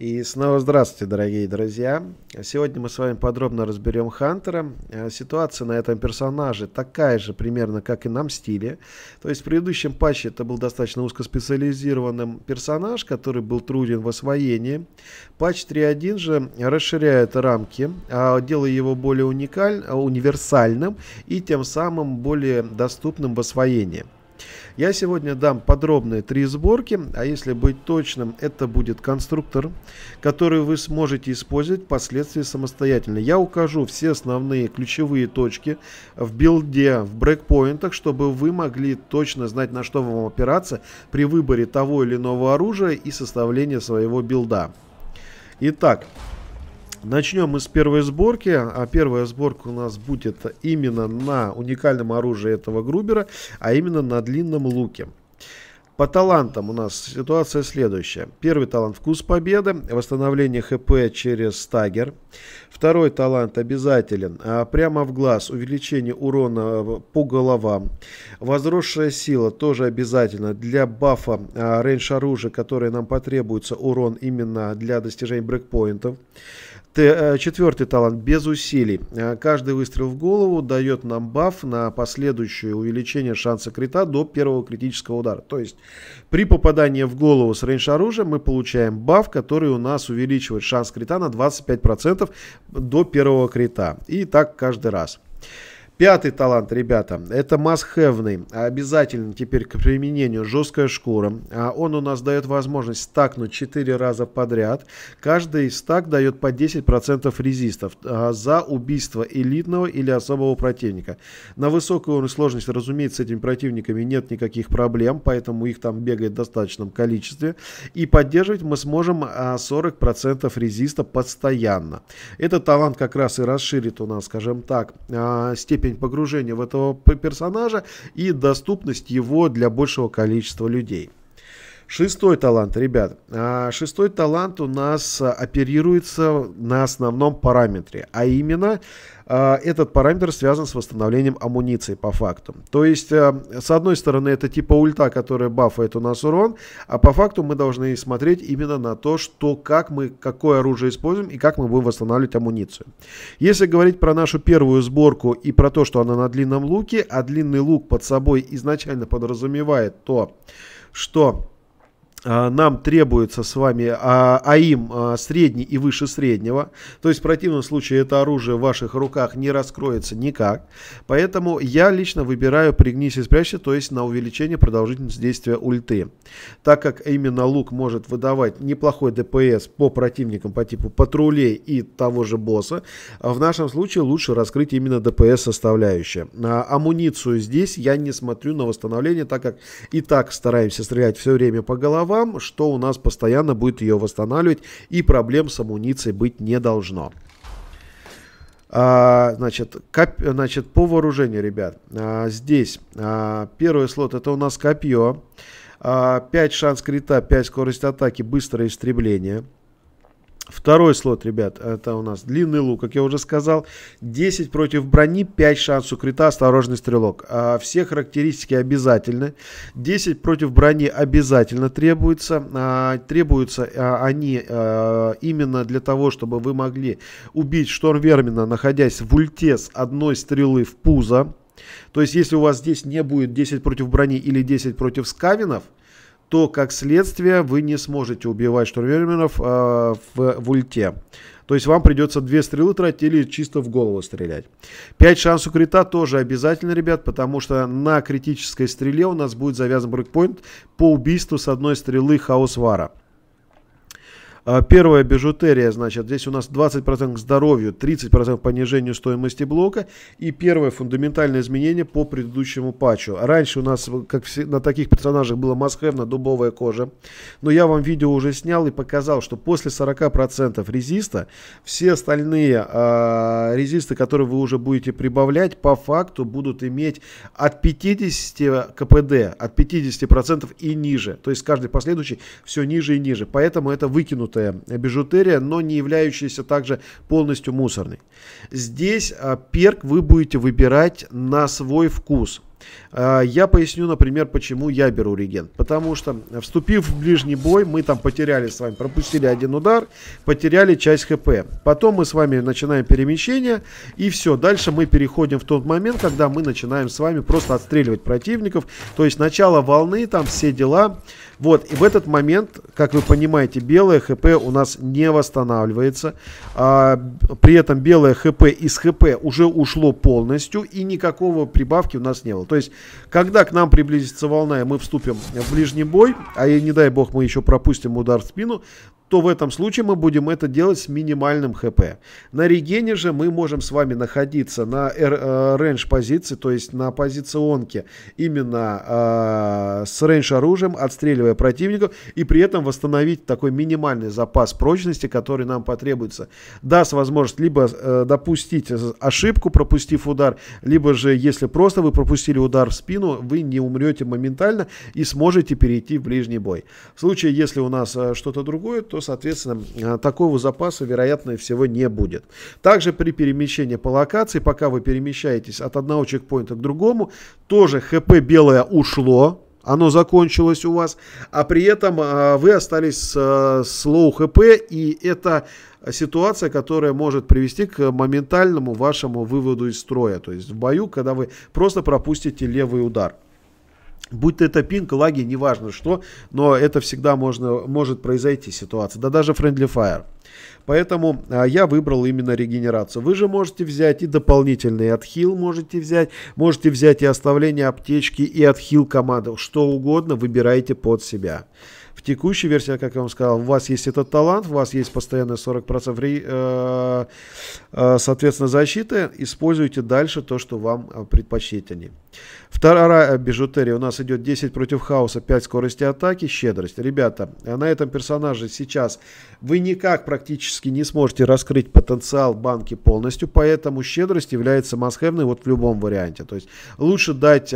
И снова здравствуйте, дорогие друзья. Сегодня мы с вами подробно разберем Хантера. Э, ситуация на этом персонаже такая же примерно, как и на Мстиле. То есть в предыдущем патче это был достаточно узкоспециализированным персонаж, который был труден в освоении. Патч 3.1 же расширяет рамки, а делая его более уникаль... универсальным и тем самым более доступным в освоении. Я сегодня дам подробные три сборки, а если быть точным, это будет конструктор, который вы сможете использовать впоследствии самостоятельно. Я укажу все основные ключевые точки в билде, в брейкпоинтах, чтобы вы могли точно знать, на что вам опираться при выборе того или иного оружия и составлении своего билда. Итак, Начнем мы с первой сборки. А первая сборка у нас будет именно на уникальном оружии этого грубера, а именно на длинном луке. По талантам у нас ситуация следующая. Первый талант – вкус победы, восстановление ХП через стагер. Второй талант обязателен. А прямо в глаз, увеличение урона по головам. Возросшая сила тоже обязательно для бафа а, рейндж оружия, которое нам потребуется урон именно для достижения брекпоинтов. Э, Четвертый талант без усилий. Э, каждый выстрел в голову дает нам баф на последующее увеличение шанса крита до первого критического удара. То есть при попадании в голову с рейндж оружия мы получаем баф, который у нас увеличивает шанс крита на 25% до первого крита. И так каждый раз. Пятый талант, ребята, это масхевный, обязательно теперь к применению жесткая шкура. А он у нас дает возможность стакнуть 4 раза подряд. Каждый стак дает по 10% резистов а, за убийство элитного или особого противника. На высокую уровне сложности, разумеется, с этими противниками нет никаких проблем, поэтому их там бегает в достаточном количестве. И поддерживать мы сможем 40% а, резиста постоянно. Этот талант как раз и расширит у нас, скажем так, степень степень погружения в этого персонажа и доступность его для большего количества людей. Шестой талант, ребят. А, шестой талант у нас а, оперируется на основном параметре, а именно а, этот параметр связан с восстановлением амуниции по факту. То есть, с одной стороны, это типа ульта, которая бафает у нас урон, а по факту мы должны смотреть именно на то, что, как мы, какое оружие используем и как мы будем восстанавливать амуницию. Если говорить про нашу первую сборку и про то, что она на длинном луке, а длинный лук под собой изначально подразумевает то, что а, нам требуется с вами а, АИМ а, средний и выше среднего. То есть в противном случае это оружие в ваших руках не раскроется никак. Поэтому я лично выбираю пригнись и спрячься, то есть на увеличение продолжительности действия ульты. Так как именно лук может выдавать неплохой ДПС по противникам по типу патрулей и того же босса, в нашем случае лучше раскрыть именно ДПС составляющая. А, амуницию здесь я не смотрю на восстановление, так как и так стараемся стрелять все время по головам вам, что у нас постоянно будет ее восстанавливать, и проблем с амуницией быть не должно. А, значит, коп... значит, по вооружению, ребят, а, здесь а, первый слот это у нас копье, а, 5 шанс крита, 5 скорость атаки, быстрое истребление – Второй слот, ребят, это у нас длинный лук, как я уже сказал. 10 против брони, 5 шансу крита, осторожный стрелок. А все характеристики обязательны. 10 против брони обязательно требуется. А, требуются а, они а, именно для того, чтобы вы могли убить шторм находясь в ульте с одной стрелы в пузо. То есть, если у вас здесь не будет 10 против брони или 10 против скавинов, то, как следствие, вы не сможете убивать штурмерменов э, а, в, в ульте. То есть вам придется две стрелы тратить или чисто в голову стрелять. 5 шансов крита тоже обязательно, ребят, потому что на критической стреле у нас будет завязан брейкпоинт по убийству с одной стрелы хаосвара. А, первая бижутерия, значит, здесь у нас 20% к здоровью, 30% к понижению стоимости блока и первое фундаментальное изменение по предыдущему патчу. Раньше у нас, как на таких персонажах, было масхевна дубовая кожа, но я вам видео уже снял и показал, что после 40% резиста все остальные э, резисты, которые вы уже будете прибавлять, по факту будут иметь от 50 КПД, от 50% и ниже. То есть каждый последующий все ниже и ниже. Поэтому это выкинуто чистая бижутерия, но не являющаяся также полностью мусорной. Здесь а, перк вы будете выбирать на свой вкус. А, я поясню, например, почему я беру реген, Потому что, вступив в ближний бой, мы там потеряли с вами, пропустили один удар, потеряли часть хп. Потом мы с вами начинаем перемещение, и все. Дальше мы переходим в тот момент, когда мы начинаем с вами просто отстреливать противников. То есть начало волны, там все дела. Вот, и в этот момент, как вы понимаете, белое ХП у нас не восстанавливается. А, при этом белое ХП из ХП уже ушло полностью, и никакого прибавки у нас не было. То есть, когда к нам приблизится волна, и мы вступим в ближний бой, а и не дай бог мы еще пропустим удар в спину, то в этом случае мы будем это делать с минимальным хп. На регене же мы можем с вами находиться на рейндж э, позиции, то есть на позиционке именно э, с рейндж оружием, отстреливая противников и при этом восстановить такой минимальный запас прочности, который нам потребуется. Даст возможность либо э, допустить ошибку, пропустив удар, либо же если просто вы пропустили удар в спину, вы не умрете моментально и сможете перейти в ближний бой. В случае, если у нас э, что-то другое, то соответственно, э, такого запаса, вероятно, всего не будет. Также при перемещении по локации, пока вы перемещаетесь от одного чекпоинта к другому, тоже ХП белое ушло, оно закончилось у вас, а при этом э, вы остались с, э, с лоу ХП, и это ситуация, которая может привести к моментальному вашему выводу из строя, то есть в бою, когда вы просто пропустите левый удар. Будь то это пинг, лаги, неважно что, но это всегда можно, может произойти ситуация. Да даже Friendly Fire. Поэтому а, я выбрал именно регенерацию. Вы же можете взять и дополнительный отхил можете взять, можете взять и оставление аптечки, и отхил команды, что угодно выбирайте под себя. В текущей версии, как я вам сказал, у вас есть этот талант, у вас есть постоянно 40% ре, э, э, соответственно защиты. Используйте дальше то, что вам э, предпочтительнее. Вторая бижутерия у нас идет 10 против хаоса, 5 скорости атаки, щедрость. Ребята, на этом персонаже сейчас вы никак практически не сможете раскрыть потенциал банки полностью, поэтому щедрость является масхевной вот в любом варианте. То есть лучше дать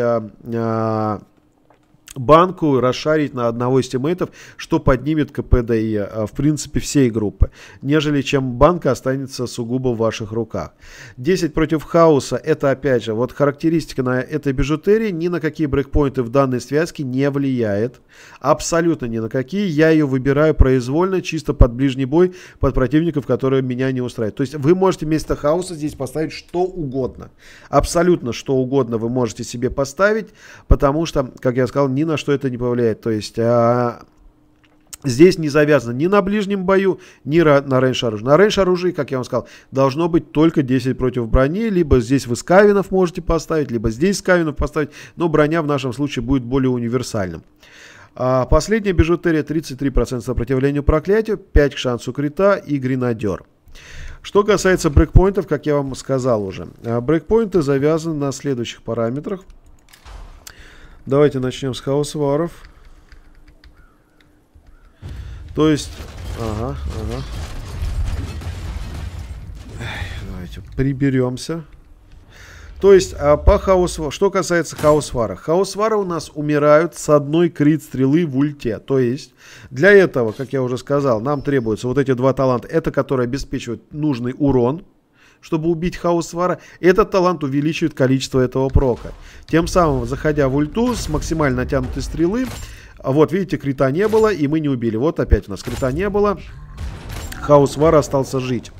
банку расшарить на одного из тиммейтов, что поднимет КПДИ, э, в принципе, всей группы, нежели чем банка останется сугубо в ваших руках. 10 против хаоса, это опять же, вот характеристика на этой бижутерии ни на какие брейкпоинты в данной связке не влияет, абсолютно ни на какие, я ее выбираю произвольно, чисто под ближний бой, под противников, которые меня не устраивают. То есть вы можете вместо хаоса здесь поставить что угодно, абсолютно что угодно вы можете себе поставить, потому что, как я сказал, не на что это не повлияет. То есть а, здесь не завязано ни на ближнем бою, ни на рейндж оружия. На рейндж оружии, как я вам сказал, должно быть только 10 против брони. Либо здесь вы скавинов можете поставить, либо здесь скавинов поставить. Но броня в нашем случае будет более универсальным. А последняя бижутерия 33% сопротивлению проклятию, 5 к шансу крита и гренадер. Что касается брейкпоинтов, как я вам сказал уже, а, брейкпоинты завязаны на следующих параметрах – Давайте начнем с хаосваров. То есть... Ага, ага. Давайте приберемся. То есть, а по хаосу, что касается хаосвара. Хаосвары у нас умирают с одной крит стрелы в ульте. То есть, для этого, как я уже сказал, нам требуются вот эти два таланта. Это, которые обеспечивают нужный урон чтобы убить хаос этот талант увеличивает количество этого прока. Тем самым, заходя в ульту с максимально натянутой стрелы, а вот, видите, крита не было, и мы не убили. Вот опять у нас крита не было. Хаусвар остался жить.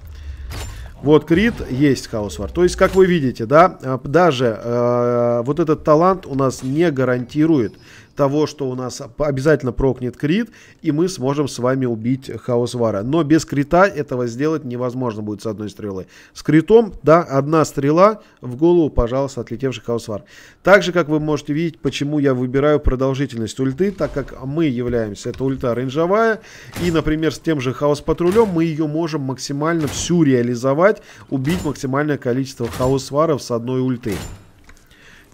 Вот крит, есть хаусвар. То есть, как вы видите, да, э, даже э, вот этот талант у нас не гарантирует того, что у нас обязательно прокнет крит, и мы сможем с вами убить хаосвара. Но без крита этого сделать невозможно будет с одной стрелы. С критом, да, одна стрела в голову, пожалуйста, отлетевший хаосвар. Так же, как вы можете видеть, почему я выбираю продолжительность ульты, так как мы являемся, это ульта рейнжовая, и, например, с тем же хаос-патрулем мы ее можем максимально всю реализовать, убить максимальное количество хаосваров с одной ульты.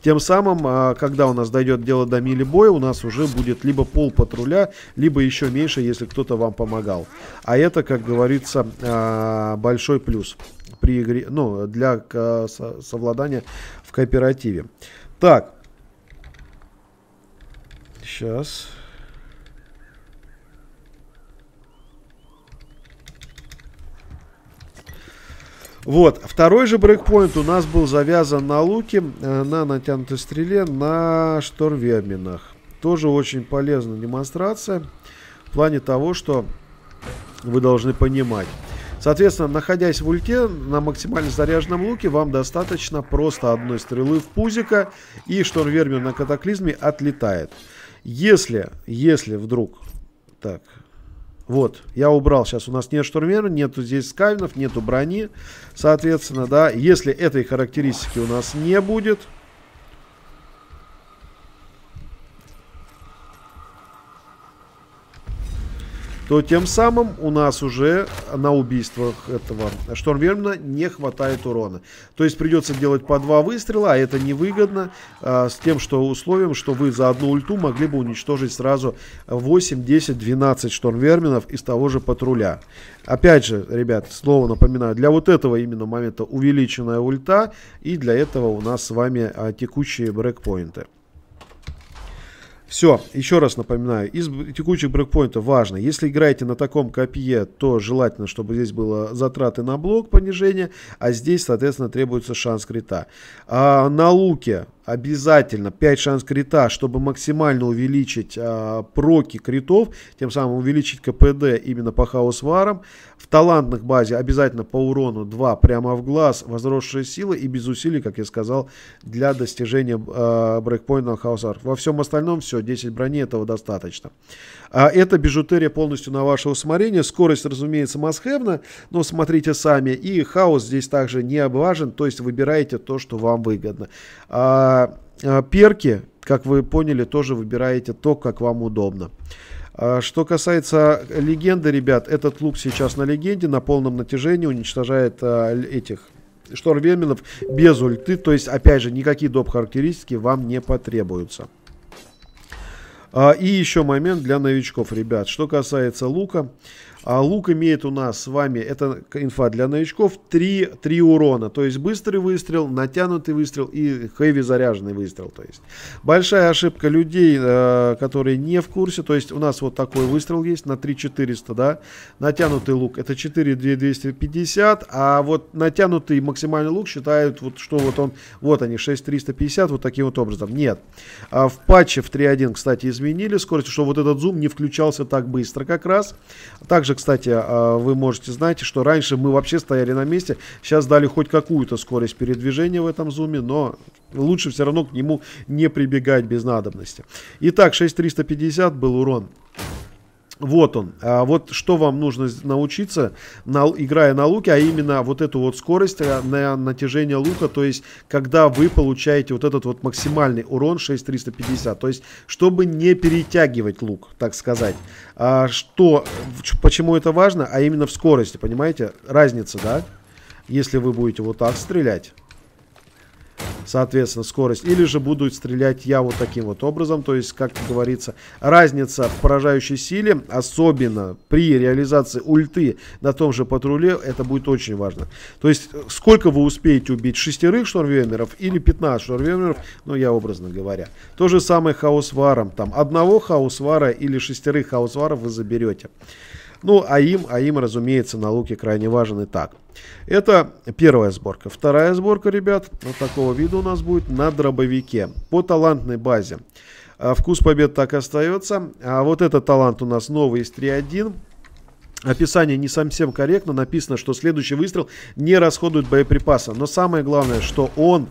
Тем самым, а, когда у нас дойдет дело до мили боя, у нас уже будет либо пол патруля, либо еще меньше, если кто-то вам помогал. А это, как говорится, а, большой плюс при игре, ну, для совладания в кооперативе. Так. Сейчас. Вот, второй же брейкпоинт у нас был завязан на луке, э, на натянутой стреле, на штормверминах. Тоже очень полезная демонстрация в плане того, что вы должны понимать. Соответственно, находясь в ульте, на максимально заряженном луке, вам достаточно просто одной стрелы в пузика, и штормвермин на катаклизме отлетает. Если, если вдруг... Так, вот, я убрал сейчас. У нас нет штурмера, нету здесь скальнов, нету брони. Соответственно, да, если этой характеристики у нас не будет, то тем самым у нас уже на убийствах этого штормвермена не хватает урона. То есть придется делать по два выстрела, а это невыгодно а, с тем, что условием, что вы за одну ульту могли бы уничтожить сразу 8, 10, 12 штормверменов из того же патруля. Опять же, ребят, снова напоминаю, для вот этого именно момента увеличенная ульта и для этого у нас с вами а, текущие брекпоинты. Все, еще раз напоминаю, из текущих брейкпоинтов важно, если играете на таком копье, то желательно, чтобы здесь было затраты на блок понижения, а здесь, соответственно, требуется шанс крита. А на луке обязательно 5 шанс крита, чтобы максимально увеличить а, проки критов, тем самым увеличить КПД именно по хаосварам. В талантных базе обязательно по урону 2 прямо в глаз, возросшие силы и без усилий, как я сказал, для достижения а, брейкпоинта хаосвар. Во всем остальном все, 10 брони этого достаточно. А, это бижутерия полностью на ваше усмотрение. Скорость, разумеется, масхевна, но смотрите сами. И хаос здесь также не обважен, то есть выбирайте то, что вам выгодно. А, а, а, перки, как вы поняли, тоже выбираете то, как вам удобно. А, что касается легенды, ребят, этот лук сейчас на легенде, на полном натяжении уничтожает этих штормвельменов без ульты. То есть, опять же, никакие доп. характеристики вам не потребуются. И еще момент для новичков, ребят. Что касается лука, а лук имеет у нас с вами, это инфа для новичков, 3, 3 урона. То есть быстрый выстрел, натянутый выстрел и хэви заряженный выстрел. То есть большая ошибка людей, э, которые не в курсе. То есть у нас вот такой выстрел есть на 3400, да. Натянутый лук это 4250, а вот натянутый максимальный лук считают, вот что вот он, вот они, 6350, вот таким вот образом. Нет. А в патче в 3.1, кстати, изменили скорость, что вот этот зум не включался так быстро как раз. Также также, кстати, а, вы можете знать, что раньше мы вообще стояли на месте. Сейчас дали хоть какую-то скорость передвижения в этом зуме, но лучше все равно к нему не прибегать без надобности. Итак, 6350 был урон. Вот он. А вот что вам нужно научиться, на, играя на луке, а именно вот эту вот скорость э, на натяжение лука, то есть когда вы получаете вот этот вот максимальный урон 6350, то есть чтобы не перетягивать лук, так сказать. А что, почему это важно, а именно в скорости, понимаете, разница, да? Если вы будете вот так стрелять, соответственно, скорость. Или же буду стрелять я вот таким вот образом. То есть, как говорится, разница в поражающей силе, особенно при реализации ульты на том же патруле, это будет очень важно. То есть, сколько вы успеете убить? Шестерых штурмвеймеров или 15 штурмвеймеров? Ну, я образно говоря. То же самое хаосваром. Там одного хаосвара или шестерых хаосваров вы заберете. Ну, а им, а им, разумеется, на луке крайне важен и так. Это первая сборка. Вторая сборка, ребят, вот такого вида у нас будет на дробовике по талантной базе. А, вкус побед так остается. А вот этот талант у нас новый из 3.1. Описание не совсем корректно. Написано, что следующий выстрел не расходует боеприпаса. Но самое главное, что он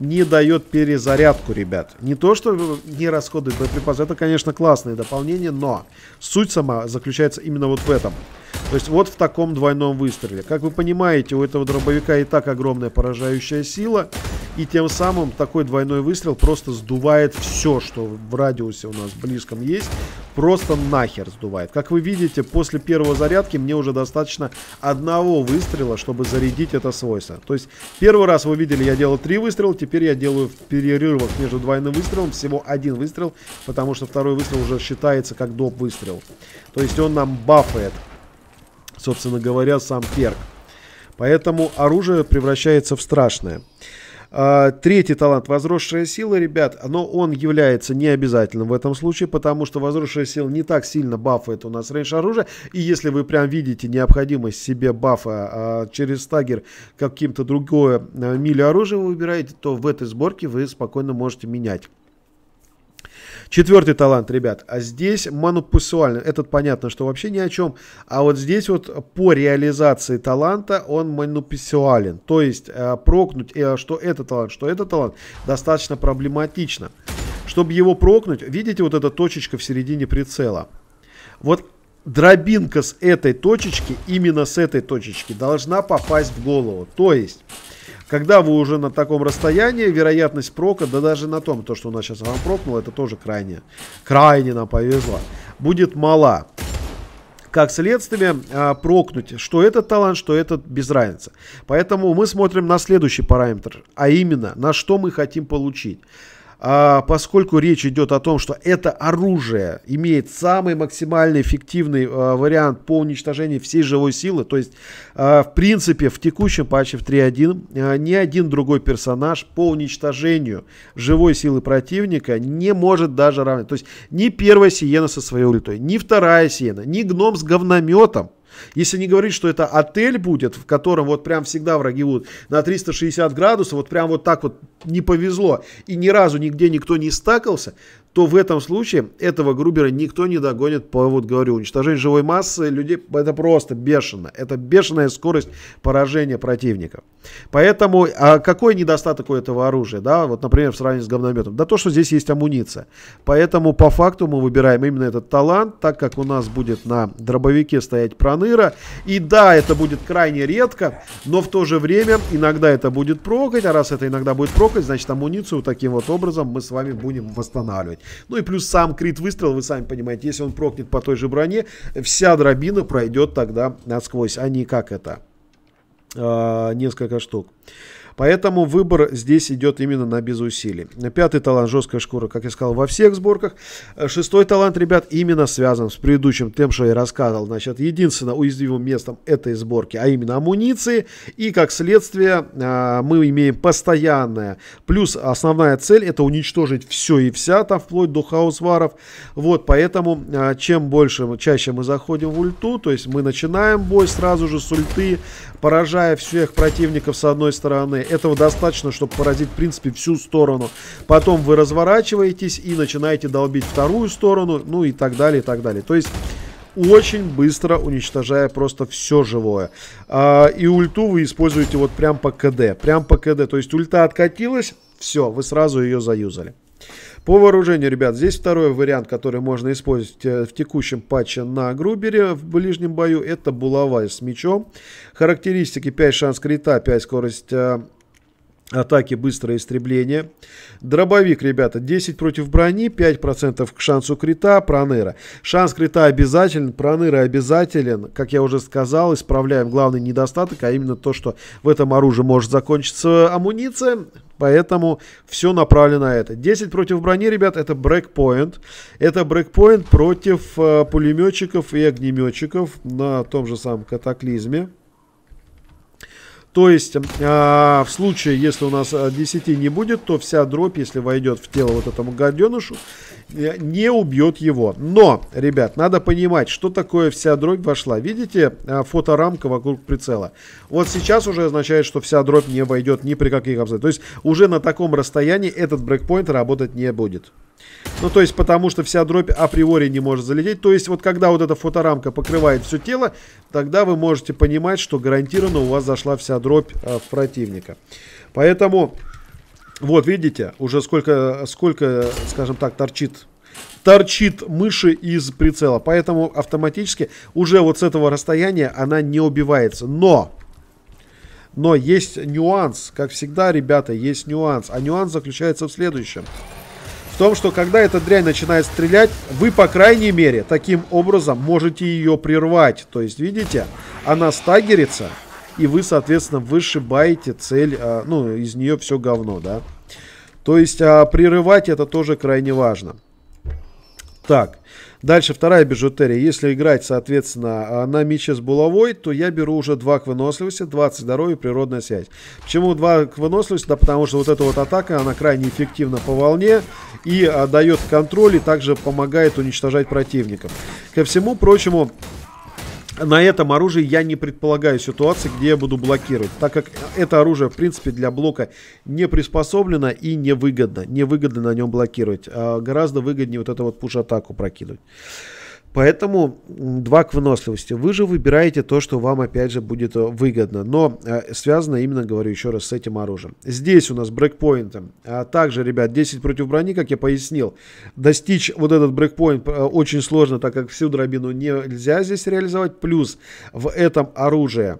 не дает перезарядку, ребят. Не то, что не расходует боеприпасы, это, конечно, классное дополнение, но суть сама заключается именно вот в этом. То есть вот в таком двойном выстреле. Как вы понимаете, у этого дробовика и так огромная поражающая сила. И тем самым такой двойной выстрел просто сдувает все, что в радиусе у нас близком есть просто нахер сдувает. Как вы видите, после первого зарядки мне уже достаточно одного выстрела, чтобы зарядить это свойство. То есть, первый раз вы видели, я делал три выстрела, теперь я делаю в перерывах между двойным выстрелом всего один выстрел, потому что второй выстрел уже считается как доп. выстрел. То есть, он нам бафает, собственно говоря, сам перк. Поэтому оружие превращается в страшное. А, третий талант – возросшая сила, ребят, но он является необязательным в этом случае, потому что возросшая сила не так сильно бафает у нас рейндж оружия, и если вы прям видите необходимость себе бафа а, через стагер каким-то другое а, мили оружия вы выбираете, то в этой сборке вы спокойно можете менять. Четвертый талант, ребят. А здесь манупусуально. Этот понятно, что вообще ни о чем. А вот здесь вот по реализации таланта он манупусуален. То есть э, прокнуть, э, что это талант, что это талант, достаточно проблематично. Чтобы его прокнуть, видите вот эта точечка в середине прицела? Вот дробинка с этой точечки, именно с этой точечки, должна попасть в голову. То есть... Когда вы уже на таком расстоянии, вероятность прока, да даже на том, то, что у нас сейчас вам прокнуло, это тоже крайне, крайне нам повезло, будет мала как следствие а, прокнуть, что этот талант, что этот без разницы. Поэтому мы смотрим на следующий параметр, а именно на что мы хотим получить а, поскольку речь идет о том, что это оружие имеет самый максимально эффективный а, вариант по уничтожению всей живой силы, то есть, а, в принципе, в текущем патче в 3.1 а, ни один другой персонаж по уничтожению живой силы противника не может даже равнять. То есть, ни первая Сиена со своей ультой, ни вторая Сиена, ни гном с говнометом, если не говорить, что это отель будет, в котором вот прям всегда враги будут на 360 градусов, вот прям вот так вот не повезло, и ни разу нигде никто не стакался, то в этом случае этого Грубера никто не догонит по, вот говорю, уничтожение живой массы людей. Это просто бешено. Это бешеная скорость поражения противника. Поэтому а какой недостаток у этого оружия? Да, вот, например, в сравнении с говнометом. Да то, что здесь есть амуниция. Поэтому по факту мы выбираем именно этот талант, так как у нас будет на дробовике стоять проныра. И да, это будет крайне редко, но в то же время иногда это будет прокать. А раз это иногда будет прокать, значит амуницию таким вот образом мы с вами будем восстанавливать делать. Ну и плюс сам крит выстрел, вы сами понимаете, если он прокнет по той же броне, вся дробина пройдет тогда насквозь, а не как это, э, несколько штук. Поэтому выбор здесь идет именно на без усилий. Пятый талант жесткая шкура, как я сказал, во всех сборках. Шестой талант, ребят, именно связан с предыдущим тем, что я рассказывал. Значит, единственное уязвимым местом этой сборки, а именно амуниции. И как следствие а, мы имеем постоянное. Плюс основная цель это уничтожить все и вся, там вплоть до хаосваров. Вот, поэтому а, чем больше, чаще мы заходим в ульту, то есть мы начинаем бой сразу же с ульты, поражая всех противников с одной стороны этого достаточно, чтобы поразить, в принципе, всю сторону. Потом вы разворачиваетесь и начинаете долбить вторую сторону, ну и так далее, и так далее. То есть очень быстро уничтожая просто все живое. А, и ульту вы используете вот прям по КД. Прям по КД. То есть ульта откатилась, все, вы сразу ее заюзали. По вооружению, ребят, здесь второй вариант, который можно использовать э, в текущем патче на Грубере в ближнем бою, это булава с мечом. Характеристики 5 шанс крита, 5 скорость э, атаки быстрое истребление. Дробовик, ребята, 10 против брони, 5% к шансу крита, пронера. Шанс крита обязателен, пронера обязателен. Как я уже сказал, исправляем главный недостаток, а именно то, что в этом оружии может закончиться амуниция. Поэтому все направлено на это. 10 против брони, ребят, это брекпоинт. Это брекпоинт против э, пулеметчиков и огнеметчиков на том же самом катаклизме. То есть, э, в случае, если у нас 10 а, не будет, то вся дробь, если войдет в тело вот этому гаденышу, э, не убьет его. Но, ребят, надо понимать, что такое вся дробь вошла. Видите э, фоторамка вокруг прицела? Вот сейчас уже означает, что вся дробь не войдет ни при каких обстоятельствах. То есть, уже на таком расстоянии этот брейкпоинт работать не будет. Ну, то есть, потому что вся дробь априори не может залететь. То есть, вот когда вот эта фоторамка покрывает все тело, тогда вы можете понимать, что гарантированно у вас зашла вся дробь э, а, в противника. Поэтому, вот видите, уже сколько, сколько, скажем так, торчит торчит мыши из прицела. Поэтому автоматически уже вот с этого расстояния она не убивается. Но но есть нюанс, как всегда, ребята, есть нюанс. А нюанс заключается в следующем том, что когда эта дрянь начинает стрелять, вы, по крайней мере, таким образом можете ее прервать. То есть, видите, она стагерится, и вы, соответственно, вышибаете цель, а, ну, из нее все говно, да. То есть, а, прерывать это тоже крайне важно. Так, Дальше вторая бижутерия. Если играть, соответственно, а, на мече с булавой, то я беру уже 2 к выносливости, 20 здоровья, природная связь. Почему 2 к выносливости? Да потому что вот эта вот атака, она крайне эффективна по волне и а, дает контроль и также помогает уничтожать противников. Ко всему прочему, на этом оружии я не предполагаю ситуации, где я буду блокировать, так как это оружие, в принципе, для блока не приспособлено и невыгодно. Невыгодно на нем блокировать. А гораздо выгоднее вот это вот пуш-атаку прокидывать. Поэтому два к выносливости. Вы же выбираете то, что вам, опять же, будет э, выгодно. Но э, связано именно, говорю еще раз, с этим оружием. Здесь у нас брейкпоинты. А также, ребят, 10 против брони, как я пояснил. Достичь вот этот брейкпоинт э, очень сложно, так как всю дробину нельзя здесь реализовать. Плюс в этом оружие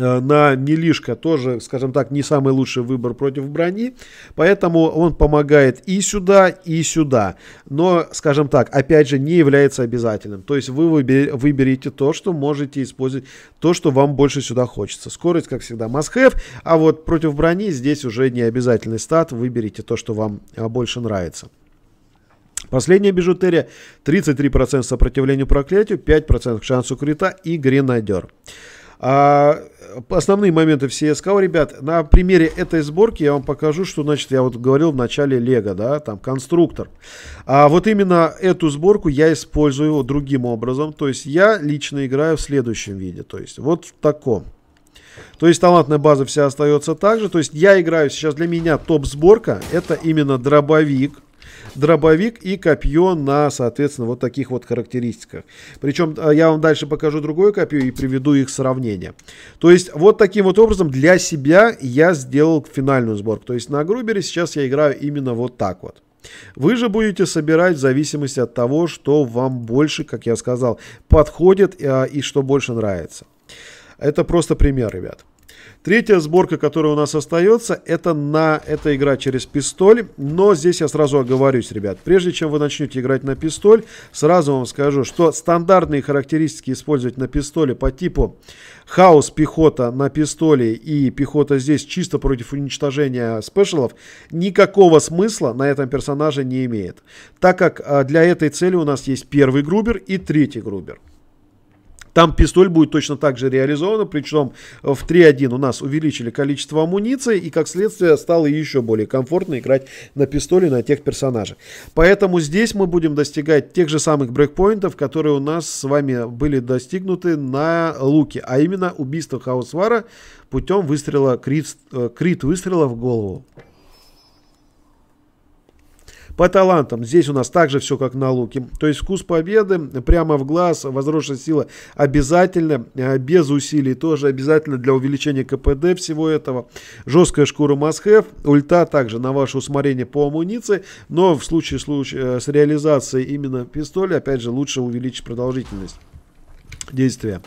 Э, на милишка тоже, скажем так, не самый лучший выбор против брони, поэтому он помогает и сюда, и сюда, но, скажем так, опять же, не является обязательным, то есть вы выберите то, что можете использовать, то, что вам больше сюда хочется. Скорость, как всегда, must have, а вот против брони здесь уже не обязательный стат, выберите то, что вам э, больше нравится. Последняя бижутерия 33% сопротивлению проклятию, 5% к шансу крита и гренадер. А, Э, основные моменты в CSGO, ребят. На примере этой сборки я вам покажу, что, значит, я вот говорил в начале Лего, да, там конструктор. А вот именно эту сборку я использую вот другим образом. То есть я лично играю в следующем виде. То есть вот в таком. То есть талантная база вся остается так же. То есть я играю сейчас для меня топ-сборка. Это именно дробовик дробовик и копье на, соответственно, вот таких вот характеристиках. Причем э, я вам дальше покажу другое копье и приведу их сравнение. То есть вот таким вот образом для себя я сделал финальную сборку. То есть на грубере сейчас я играю именно вот так вот. Вы же будете собирать в зависимости от того, что вам больше, как я сказал, подходит э, и что больше нравится. Это просто пример, ребят. Третья сборка, которая у нас остается, это на эта игра через пистоль. Но здесь я сразу оговорюсь, ребят. Прежде чем вы начнете играть на пистоль, сразу вам скажу, что стандартные характеристики использовать на пистоле по типу хаос пехота на пистоле и пехота здесь чисто против уничтожения спешалов никакого смысла на этом персонаже не имеет. Так как а, для этой цели у нас есть первый грубер и третий грубер. Там пистоль будет точно так же реализована, причем э, в 3.1 у нас увеличили количество амуниции, и как следствие стало еще более комфортно играть на пистоле на тех персонажах. Поэтому здесь мы будем достигать тех же самых брейкпоинтов, которые у нас с вами были достигнуты на луке, а именно убийство Хаусвара путем выстрела, крит, э, крит выстрела в голову. По талантам здесь у нас также все как на луке. То есть вкус победы прямо в глаз, возросшая сила обязательно, э, без усилий тоже обязательно для увеличения КПД всего этого. Жесткая шкура must ульта также на ваше усмотрение по амуниции, но в случае, случае э, с реализацией именно пистоля, опять же, лучше увеличить продолжительность действия.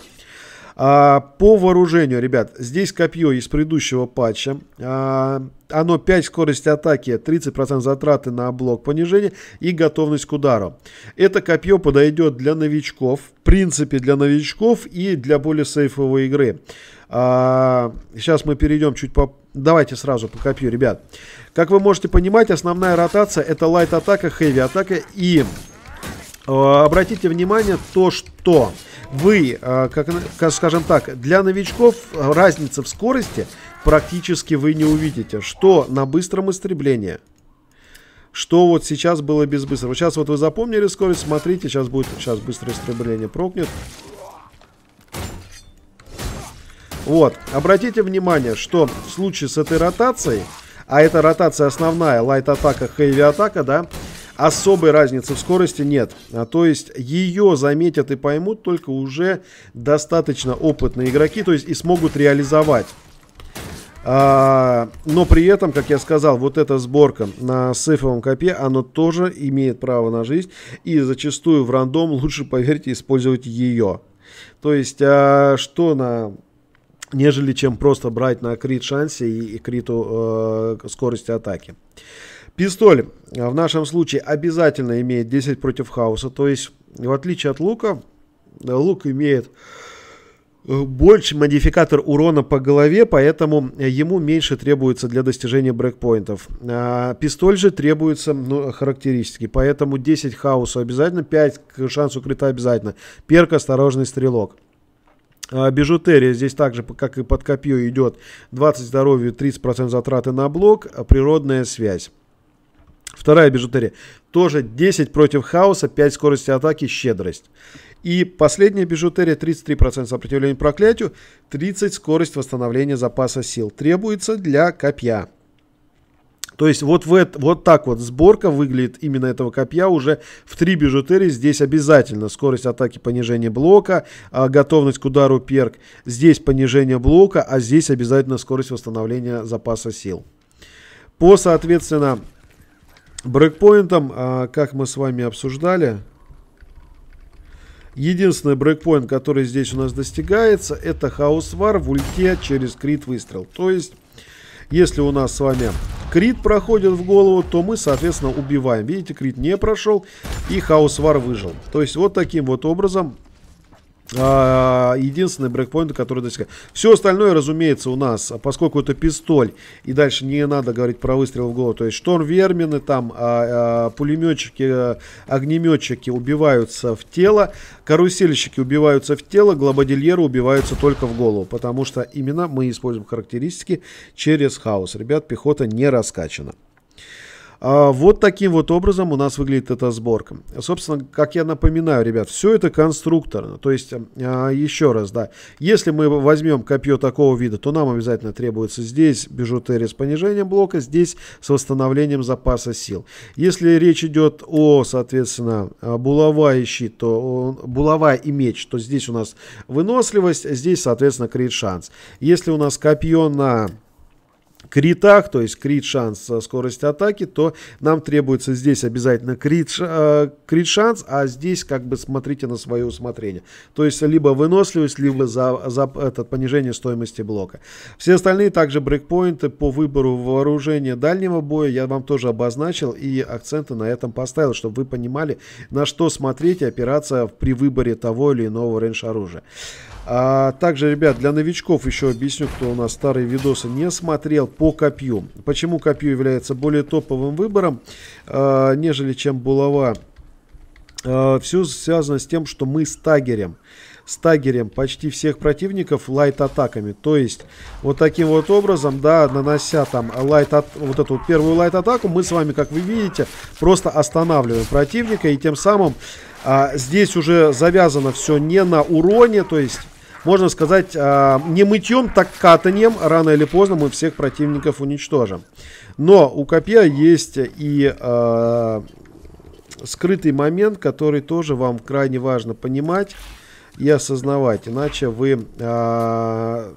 А, по вооружению, ребят, здесь копье из предыдущего патча. А, оно 5 скорости атаки, 30% затраты на блок понижения и готовность к удару. Это копье подойдет для новичков, в принципе для новичков и для более сейфовой игры. А, сейчас мы перейдем чуть по... Давайте сразу по копью, ребят. Как вы можете понимать, основная ротация это лайт-атака, хэви-атака и Э, обратите внимание то, что вы, э, как, скажем так, для новичков разница в скорости практически вы не увидите, что на быстром истреблении, что вот сейчас было без быстрого. Сейчас вот вы запомнили скорость, смотрите, сейчас будет, сейчас быстрое истребление прокнет. Вот, обратите внимание, что в случае с этой ротацией, а это ротация основная, лайт-атака, хэви-атака, да, особой разницы в скорости нет. А то есть ее заметят и поймут только уже достаточно опытные игроки, то есть и смогут реализовать. А, но при этом, как я сказал, вот эта сборка на сейфовом копе, она тоже имеет право на жизнь. И зачастую в рандом лучше, поверьте, использовать ее. То есть, а, что на нежели чем просто брать на крит шансе и, и криту э, скорости атаки. Пистоль э, в нашем случае обязательно имеет 10 против хаоса, то есть в отличие от лука, э, лук имеет э, больше модификатор урона по голове, поэтому ему меньше требуется для достижения брейкпоинтов. А пистоль же требуется ну, характеристики, поэтому 10 хаосу обязательно, 5 к шансу крита обязательно. Перк «Осторожный стрелок». А, бижутерия здесь также, как и под копье, идет 20 здоровья, 30% затраты на блок, а, природная связь. Вторая бижутерия. Тоже 10 против хаоса, 5 скорости атаки, щедрость. И последняя бижутерия 33% сопротивления проклятию, 30 скорость восстановления запаса сил. Требуется для копья. То есть вот, в это, вот так вот сборка выглядит именно этого копья уже в три бижутерии. Здесь обязательно скорость атаки понижение блока, а, готовность к удару перк. Здесь понижение блока, а здесь обязательно скорость восстановления запаса сил. По, соответственно, Брейкпоинтом, а, как мы с вами обсуждали, единственный брейкпоинт, который здесь у нас достигается, это хаосвар в ульте через крит выстрел. То есть, если у нас с вами крит проходит в голову, то мы, соответственно, убиваем. Видите, крит не прошел и хаосвар выжил. То есть, вот таким вот образом а, единственный брейкпоинт, который достиг. Все остальное, разумеется, у нас, а поскольку это пистоль, и дальше не надо говорить про выстрел в голову, то есть шторм вермины, там а, а, пулеметчики, а, огнеметчики убиваются в тело, карусельщики убиваются в тело, глободильеры убиваются только в голову, потому что именно мы используем характеристики через хаос. Ребят, пехота не раскачана. А, вот таким вот образом у нас выглядит эта сборка. Собственно, как я напоминаю, ребят, все это конструкторно. То есть, а, еще раз, да, если мы возьмем копье такого вида, то нам обязательно требуется здесь бижутерия с понижением блока, здесь с восстановлением запаса сил. Если речь идет о, соответственно, а, булава и щит, то булава и меч, то здесь у нас выносливость, здесь, соответственно, крит шанс. Если у нас копье на критах, то есть крит шанс скорость атаки, то нам требуется здесь обязательно крит, э, крит шанс, а здесь как бы смотрите на свое усмотрение. То есть либо выносливость, либо за, за это понижение стоимости блока. Все остальные также брейкпоинты по выбору вооружения дальнего боя я вам тоже обозначил и акценты на этом поставил, чтобы вы понимали, на что смотреть и опираться при выборе того или иного рейндж оружия. А также, ребят, для новичков еще объясню, кто у нас старые видосы не смотрел, по копью. Почему копье является более топовым выбором, э, нежели чем булава? Э, а, все связано с тем, что мы стагерим стагерем почти всех противников лайт-атаками. То есть, вот таким вот образом, да, нанося там лайт вот эту вот первую лайт-атаку, мы с вами, как вы видите, просто останавливаем противника. И тем самым а, здесь уже завязано все не на уроне, то есть можно сказать, а, не мытьем, так катанием, рано или поздно мы всех противников уничтожим. Но у копья есть и а, скрытый момент, который тоже вам крайне важно понимать и осознавать, иначе вы а,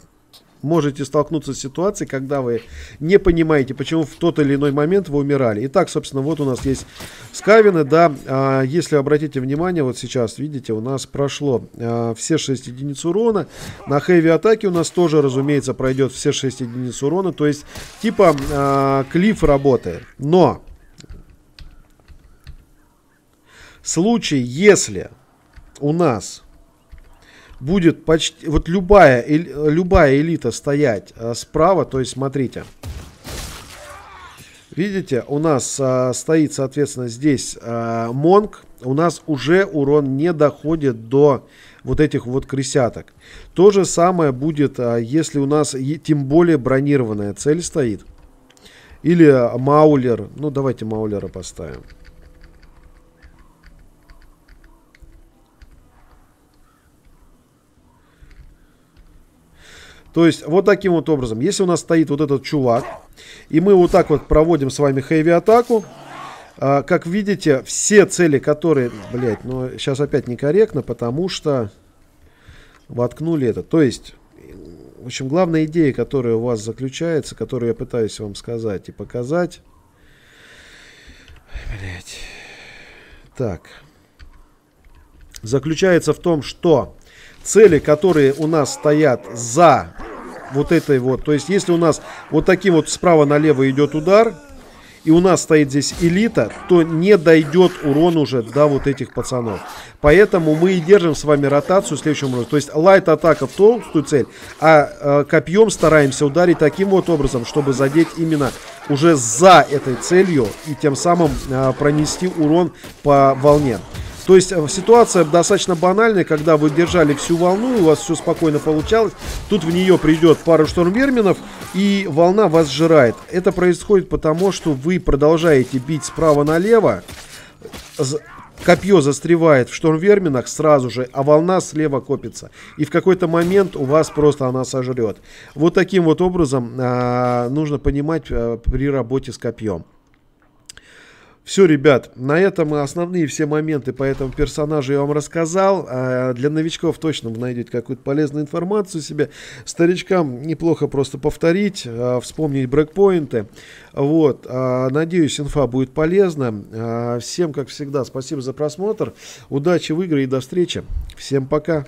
можете столкнуться с ситуацией, когда вы не понимаете, почему в тот или иной момент вы умирали. Итак, собственно, вот у нас есть скавины, да, а, если обратите внимание, вот сейчас, видите, у нас прошло а, все 6 единиц урона, на хэви атаке у нас тоже, разумеется, пройдет все 6 единиц урона, то есть, типа, а, клиф работает, но... Случай, если у нас будет почти... Вот любая, любая элита стоять э, справа, то есть смотрите. Видите, у нас э, стоит, соответственно, здесь э, Монг. У нас уже урон не доходит до вот этих вот крысяток. То же самое будет, э, если у нас е, тем более бронированная цель стоит. Или э, Маулер. Ну, давайте Маулера поставим. То есть вот таким вот образом. Если у нас стоит вот этот чувак, и мы вот так вот проводим с вами хэви-атаку, а, как видите, все цели, которые... Блять, ну сейчас опять некорректно, потому что воткнули это. То есть, в общем, главная идея, которая у вас заключается, которую я пытаюсь вам сказать и показать... Блять... Так. Заключается в том, что цели, которые у нас стоят за вот этой вот. То есть, если у нас вот таким вот справа налево идет удар, и у нас стоит здесь элита, то не дойдет урон уже до вот этих пацанов. Поэтому мы и держим с вами ротацию следующем образом. То есть лайт-атака в толстую цель, а э, копьем стараемся ударить таким вот образом, чтобы задеть именно уже за этой целью и тем самым э, пронести урон по волне. То есть э, ситуация достаточно банальная, когда вы держали всю волну, у вас все спокойно получалось. Тут в нее придет пара штормверминов, и волна вас сжирает. Это происходит потому, что вы продолжаете бить справа налево. Копье застревает в штормверминах сразу же, а волна слева копится. И в какой-то момент у вас просто она сожрет. Вот таким вот образом э, нужно понимать э, при работе с копьем. Все, ребят, на этом основные все моменты по этому персонажу я вам рассказал. А для новичков точно вы найдете какую-то полезную информацию себе. Старичкам неплохо просто повторить, а, вспомнить брекпоинты. Вот, а, надеюсь, инфа будет полезна. Всем, как всегда, спасибо за просмотр. Удачи в игре и до встречи. Всем пока.